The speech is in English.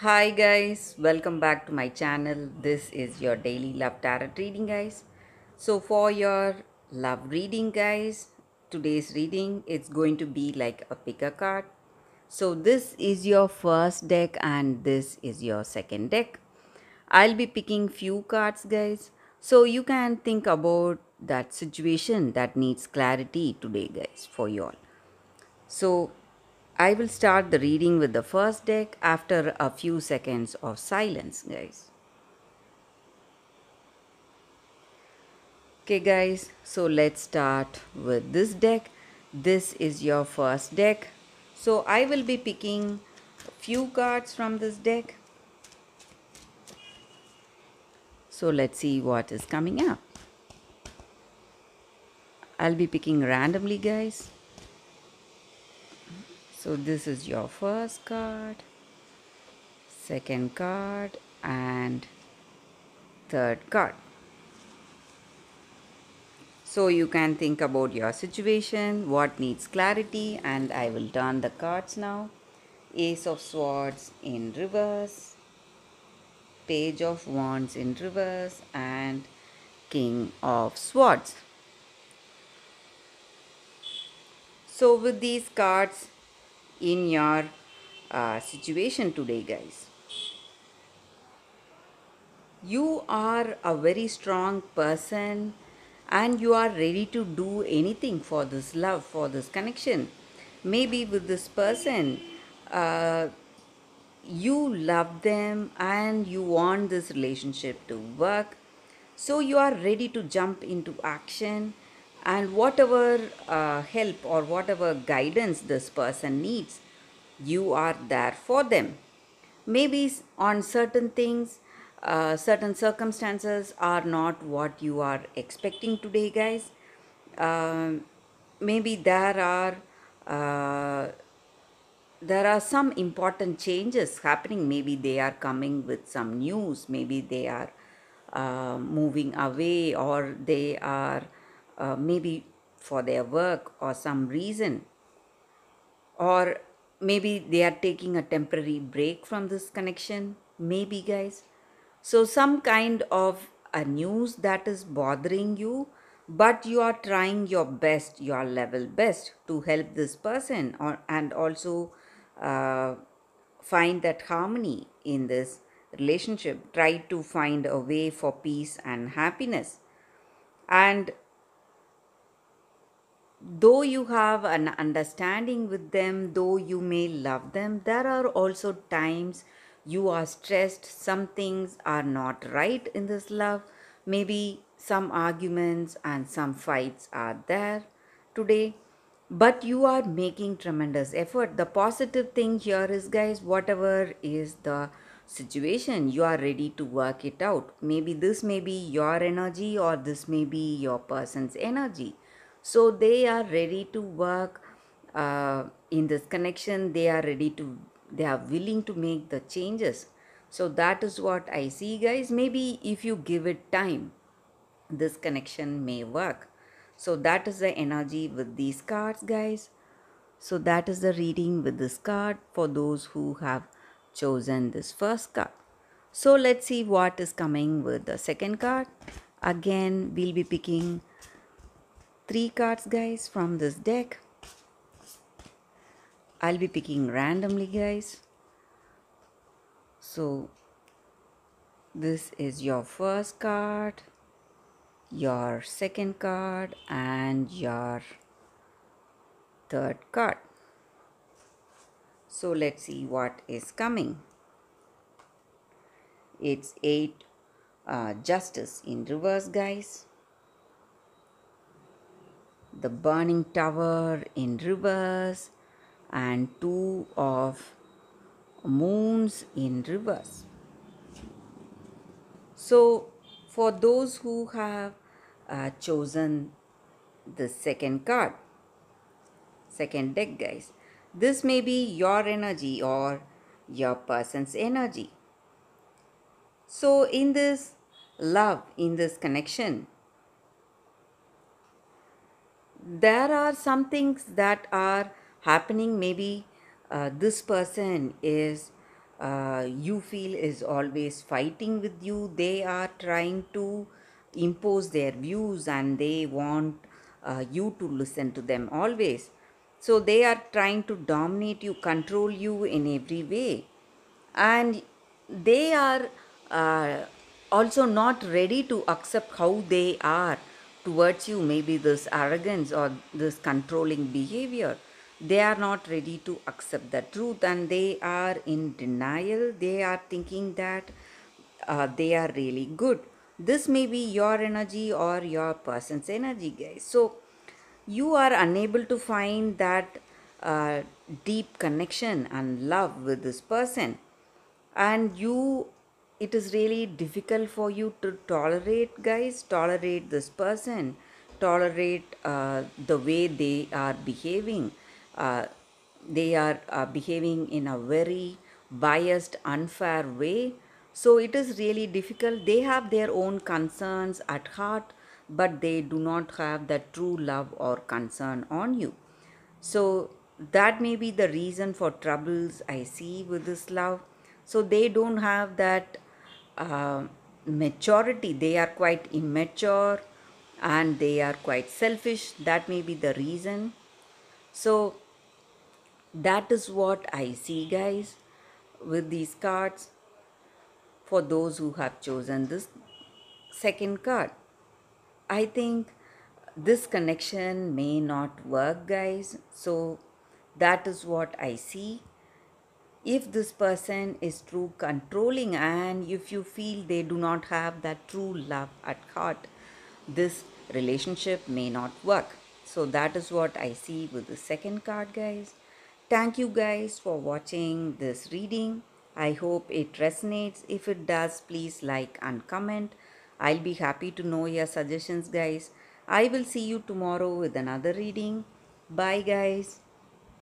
Hi guys, welcome back to my channel. This is your daily love tarot reading guys. So for your love reading guys, today's reading it's going to be like a picker card. So this is your first deck and this is your second deck. I'll be picking few cards guys. So you can think about that situation that needs clarity today guys for you all. So I will start the reading with the first deck after a few seconds of silence, guys. Okay, guys, so let's start with this deck. This is your first deck. So I will be picking few cards from this deck. So let's see what is coming up. I'll be picking randomly, guys so this is your first card second card and third card so you can think about your situation what needs clarity and I will turn the cards now ace of swords in reverse page of wands in reverse and king of swords so with these cards in your uh, situation today guys you are a very strong person and you are ready to do anything for this love for this connection maybe with this person uh, you love them and you want this relationship to work so you are ready to jump into action and whatever uh, help or whatever guidance this person needs you are there for them maybe on certain things uh, certain circumstances are not what you are expecting today guys um, maybe there are uh, there are some important changes happening maybe they are coming with some news maybe they are uh, moving away or they are uh, maybe for their work or some reason, or maybe they are taking a temporary break from this connection, maybe, guys. So, some kind of a news that is bothering you, but you are trying your best, your level best to help this person, or and also uh, find that harmony in this relationship. Try to find a way for peace and happiness. And though you have an understanding with them, though you may love them, there are also times you are stressed, some things are not right in this love. Maybe some arguments and some fights are there today, but you are making tremendous effort. The positive thing here is, guys, whatever is the situation you are ready to work it out maybe this may be your energy or this may be your person's energy so they are ready to work uh, in this connection. They are ready to, they are willing to make the changes. So that is what I see, guys. Maybe if you give it time, this connection may work. So that is the energy with these cards, guys. So that is the reading with this card for those who have chosen this first card. So let's see what is coming with the second card. Again, we'll be picking three cards, guys, from this deck. I'll be picking randomly, guys. So, this is your first card, your second card, and your third card. So, let's see what is coming. It's 8 uh, justice in reverse, guys the burning tower in reverse and two of moons in reverse. So for those who have uh, chosen the second card, second deck guys, this may be your energy or your person's energy. So in this love, in this connection, there are some things that are happening maybe uh, this person is uh, you feel is always fighting with you they are trying to impose their views and they want uh, you to listen to them always so they are trying to dominate you control you in every way and they are uh, also not ready to accept how they are towards you, maybe this arrogance or this controlling behavior, they are not ready to accept the truth and they are in denial. They are thinking that uh, they are really good. This may be your energy or your person's energy, guys. So you are unable to find that uh, deep connection and love with this person, and you it is really difficult for you to tolerate guys tolerate this person tolerate uh, the way they are behaving uh, they are uh, behaving in a very biased unfair way so it is really difficult they have their own concerns at heart but they do not have that true love or concern on you so that may be the reason for troubles i see with this love so they don't have that um, maturity they are quite immature and they are quite selfish that may be the reason so that is what i see guys with these cards for those who have chosen this second card i think this connection may not work guys so that is what i see if this person is true controlling and if you feel they do not have that true love at heart this relationship may not work so that is what i see with the second card guys thank you guys for watching this reading i hope it resonates if it does please like and comment i'll be happy to know your suggestions guys i will see you tomorrow with another reading bye guys